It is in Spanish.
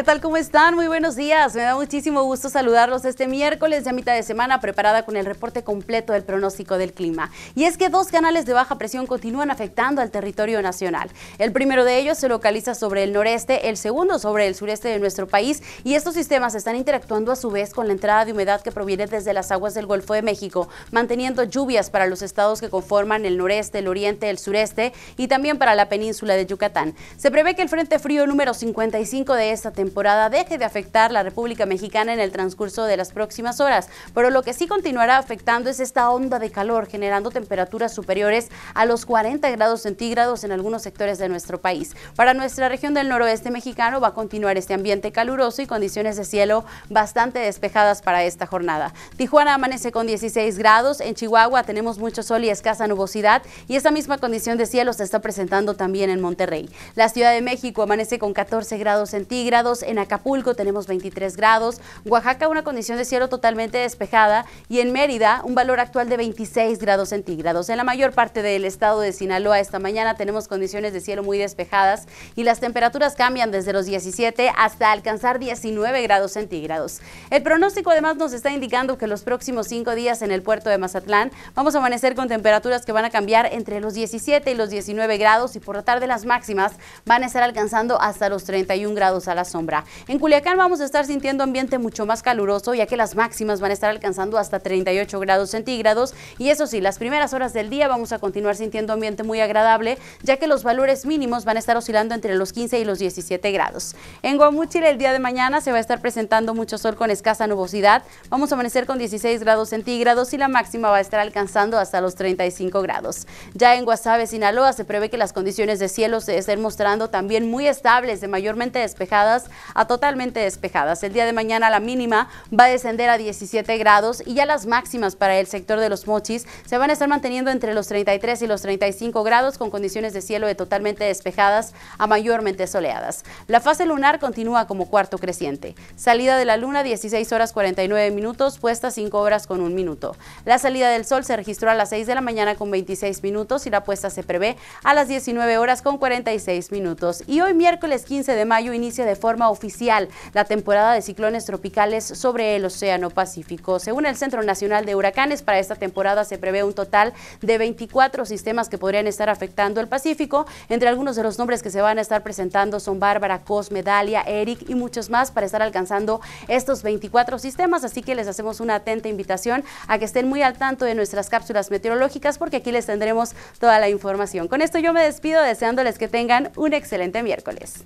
¿Qué tal? ¿Cómo están? Muy buenos días. Me da muchísimo gusto saludarlos este miércoles de mitad de semana preparada con el reporte completo del pronóstico del clima. Y es que dos canales de baja presión continúan afectando al territorio nacional. El primero de ellos se localiza sobre el noreste, el segundo sobre el sureste de nuestro país y estos sistemas están interactuando a su vez con la entrada de humedad que proviene desde las aguas del Golfo de México, manteniendo lluvias para los estados que conforman el noreste, el oriente, el sureste y también para la península de Yucatán. Se prevé que el Frente Frío número 55 de esta temporada temporada deje de afectar la República Mexicana en el transcurso de las próximas horas, pero lo que sí continuará afectando es esta onda de calor, generando temperaturas superiores a los 40 grados centígrados en algunos sectores de nuestro país. Para nuestra región del noroeste mexicano va a continuar este ambiente caluroso y condiciones de cielo bastante despejadas para esta jornada. Tijuana amanece con 16 grados, en Chihuahua tenemos mucho sol y escasa nubosidad y esta misma condición de cielo se está presentando también en Monterrey. La Ciudad de México amanece con 14 grados centígrados, en Acapulco tenemos 23 grados, Oaxaca una condición de cielo totalmente despejada y en Mérida un valor actual de 26 grados centígrados. En la mayor parte del estado de Sinaloa esta mañana tenemos condiciones de cielo muy despejadas y las temperaturas cambian desde los 17 hasta alcanzar 19 grados centígrados. El pronóstico además nos está indicando que los próximos cinco días en el puerto de Mazatlán vamos a amanecer con temperaturas que van a cambiar entre los 17 y los 19 grados y por la tarde las máximas van a estar alcanzando hasta los 31 grados a la zona. En Culiacán vamos a estar sintiendo ambiente mucho más caluroso, ya que las máximas van a estar alcanzando hasta 38 grados centígrados. Y eso sí, las primeras horas del día vamos a continuar sintiendo ambiente muy agradable, ya que los valores mínimos van a estar oscilando entre los 15 y los 17 grados. En Guamúchil el día de mañana se va a estar presentando mucho sol con escasa nubosidad. Vamos a amanecer con 16 grados centígrados y la máxima va a estar alcanzando hasta los 35 grados. Ya en Guasave, Sinaloa, se prevé que las condiciones de cielo se estén mostrando también muy estables, de mayormente despejadas a totalmente despejadas. El día de mañana la mínima va a descender a 17 grados y ya las máximas para el sector de los mochis se van a estar manteniendo entre los 33 y los 35 grados con condiciones de cielo de totalmente despejadas a mayormente soleadas. La fase lunar continúa como cuarto creciente. Salida de la luna 16 horas 49 minutos, puesta 5 horas con 1 minuto. La salida del sol se registró a las 6 de la mañana con 26 minutos y la puesta se prevé a las 19 horas con 46 minutos. Y hoy miércoles 15 de mayo inicia de forma oficial la temporada de ciclones tropicales sobre el Océano Pacífico. Según el Centro Nacional de Huracanes, para esta temporada se prevé un total de 24 sistemas que podrían estar afectando el Pacífico. Entre algunos de los nombres que se van a estar presentando son Bárbara, Cosme, Dalia, Eric y muchos más para estar alcanzando estos 24 sistemas. Así que les hacemos una atenta invitación a que estén muy al tanto de nuestras cápsulas meteorológicas porque aquí les tendremos toda la información. Con esto yo me despido deseándoles que tengan un excelente miércoles.